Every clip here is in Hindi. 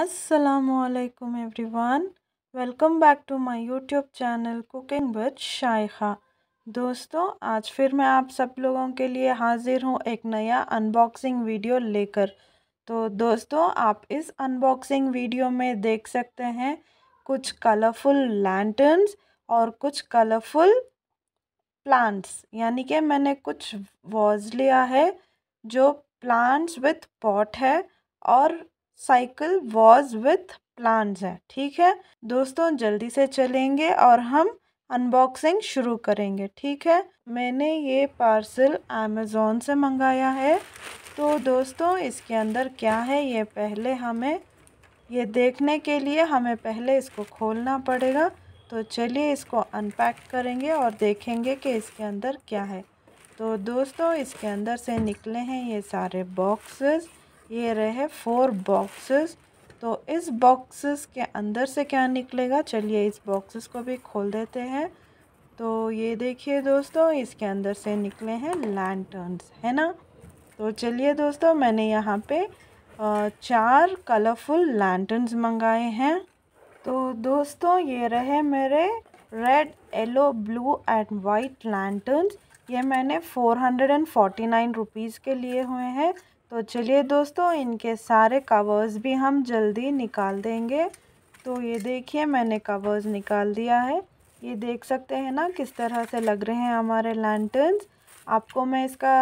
असलकम everyone welcome back to my YouTube channel cooking with Shaikha दोस्तों आज फिर मैं आप सब लोगों के लिए हाज़िर हूँ एक नया अनबॉक्सिंग वीडियो लेकर तो दोस्तों आप इस अनबॉक्सिंग वीडियो में देख सकते हैं कुछ कलरफुल लैंटर्नस और कुछ कलरफुल प्लांट्स यानी कि मैंने कुछ वॉज लिया है जो प्लांट्स विथ पॉट है और साइकिल वॉज विथ प्लांट्स है ठीक है दोस्तों जल्दी से चलेंगे और हम अनबॉक्सिंग शुरू करेंगे ठीक है मैंने ये पार्सल अमेज़ोन से मंगाया है तो दोस्तों इसके अंदर क्या है ये पहले हमें ये देखने के लिए हमें पहले इसको खोलना पड़ेगा तो चलिए इसको अनपैक करेंगे और देखेंगे कि इसके अंदर क्या है तो दोस्तों इसके अंदर से निकले हैं ये सारे बॉक्सेस ये रहे फोर बॉक्सेस तो इस बॉक्सेस के अंदर से क्या निकलेगा चलिए इस बॉक्सेस को भी खोल देते हैं तो ये देखिए दोस्तों इसके अंदर से निकले हैं लैंटर्नस है ना तो चलिए दोस्तों मैंने यहाँ पे चार कलरफुल लैंटर्न्स मंगाए हैं तो दोस्तों ये रहे मेरे red yellow blue and white lanterns ये मैंने four hundred and forty nine rupees के लिए हुए हैं तो चलिए दोस्तों इनके सारे कवर्स भी हम जल्दी निकाल देंगे तो ये देखिए मैंने कवर्स निकाल दिया है ये देख सकते हैं ना किस तरह से लग रहे हैं हमारे लैंटर्नस आपको मैं इसका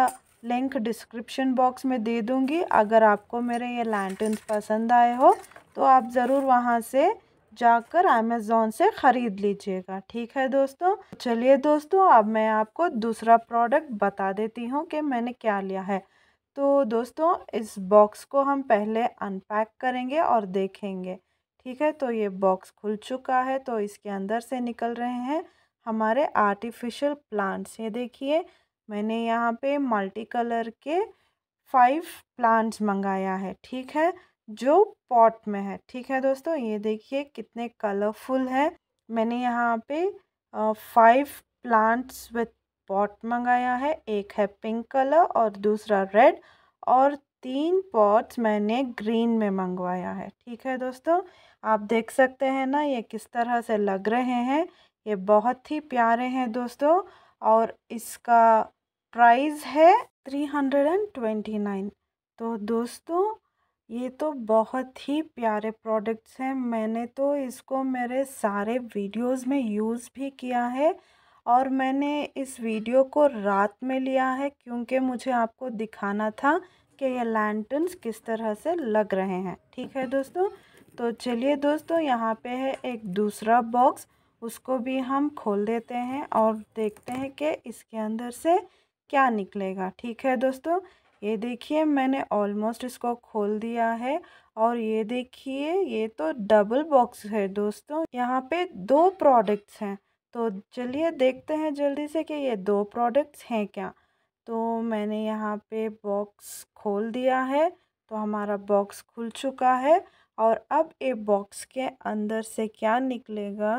लिंक डिस्क्रिप्शन बॉक्स में दे दूँगी अगर आपको मेरे ये लैंटर्नस पसंद आए हो तो आप ज़रूर वहाँ से जाकर अमेज़ोन से ख़रीद लीजिएगा ठीक है दोस्तों चलिए दोस्तों अब मैं आपको दूसरा प्रोडक्ट बता देती हूँ कि मैंने क्या लिया है तो दोस्तों इस बॉक्स को हम पहले अनपैक करेंगे और देखेंगे ठीक है तो ये बॉक्स खुल चुका है तो इसके अंदर से निकल रहे हैं हमारे आर्टिफिशियल प्लांट्स ये देखिए मैंने यहाँ पे मल्टी कलर के फाइव प्लांट्स मंगाया है ठीक है जो पॉट में है ठीक है दोस्तों ये देखिए कितने कलरफुल है मैंने यहाँ पे फाइव प्लांट्स विथ पॉट मंगाया है एक है पिंक कलर और दूसरा रेड और तीन पॉट्स मैंने ग्रीन में मंगवाया है ठीक है दोस्तों आप देख सकते हैं ना ये किस तरह से लग रहे हैं ये बहुत ही प्यारे हैं दोस्तों और इसका प्राइस है three hundred and twenty nine तो दोस्तों ये तो बहुत ही प्यारे प्रोडक्ट्स हैं मैंने तो इसको मेरे सारे वीडियोस में यूज़ भी किया है और मैंने इस वीडियो को रात में लिया है क्योंकि मुझे आपको दिखाना था कि ये लैंटन्स किस तरह से लग रहे हैं ठीक है दोस्तों तो चलिए दोस्तों यहाँ पे है एक दूसरा बॉक्स उसको भी हम खोल देते हैं और देखते हैं कि इसके अंदर से क्या निकलेगा ठीक है दोस्तों ये देखिए मैंने ऑलमोस्ट इसको खोल दिया है और ये देखिए ये तो डबल बॉक्स है दोस्तों यहाँ पे दो प्रोडक्ट्स हैं तो चलिए देखते हैं जल्दी से कि ये दो प्रोडक्ट्स हैं क्या तो मैंने यहाँ पे बॉक्स खोल दिया है तो हमारा बॉक्स खुल चुका है और अब ये बॉक्स के अंदर से क्या निकलेगा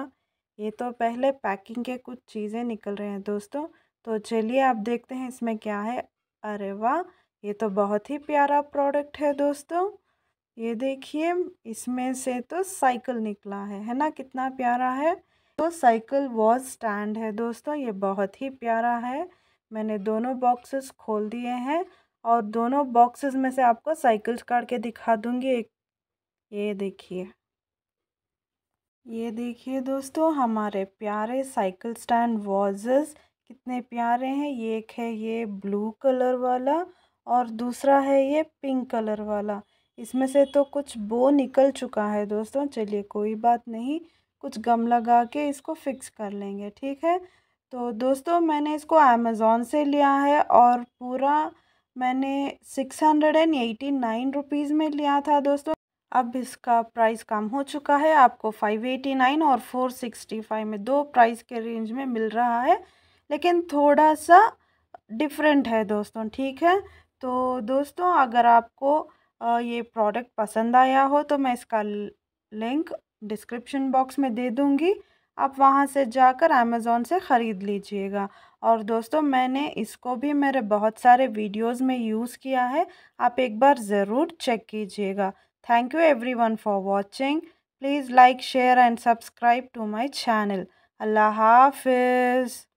ये तो पहले पैकिंग के कुछ चीज़ें निकल रहे हैं दोस्तों तो चलिए आप देखते हैं इसमें क्या है अरे वाह ये तो बहुत ही प्यारा प्रोडक्ट है दोस्तों ये देखिए इसमें से तो साइकिल निकला है है ना कितना प्यारा है तो साइकिल वॉच स्टैंड है दोस्तों ये बहुत ही प्यारा है मैंने दोनों बॉक्सेस खोल दिए हैं और दोनों बॉक्सेस में से आपको साइकिल्स काट के दिखा दूँगी एक ये देखिए ये देखिए दोस्तों हमारे प्यारे साइकिल स्टैंड वॉजेस कितने प्यारे हैं ये एक है ये ब्लू कलर वाला और दूसरा है ये पिंक कलर वाला इसमें से तो कुछ बो निकल चुका है दोस्तों चलिए कोई बात नहीं कुछ गम लगा के इसको फिक्स कर लेंगे ठीक है तो दोस्तों मैंने इसको अमेज़ोन से लिया है और पूरा मैंने six hundred and eighty nine rupees में लिया था दोस्तों अब इसका प्राइस कम हो चुका है आपको फाइव एटी नाइन और फोर सिक्सटी फाइव में दो प्राइस के रेंज में मिल रहा है लेकिन थोड़ा सा डिफरेंट है दोस्तों ठीक है तो दोस्तों अगर आपको ये प्रोडक्ट पसंद आया हो तो मैं इसका लिंक डिस्क्रिप्शन बॉक्स में दे दूँगी आप वहाँ से जाकर अमेज़ोन से ख़रीद लीजिएगा और दोस्तों मैंने इसको भी मेरे बहुत सारे वीडियोस में यूज़ किया है आप एक बार ज़रूर चेक कीजिएगा thank you everyone for watching please like share and subscribe to my channel अल्लाह हाफिज़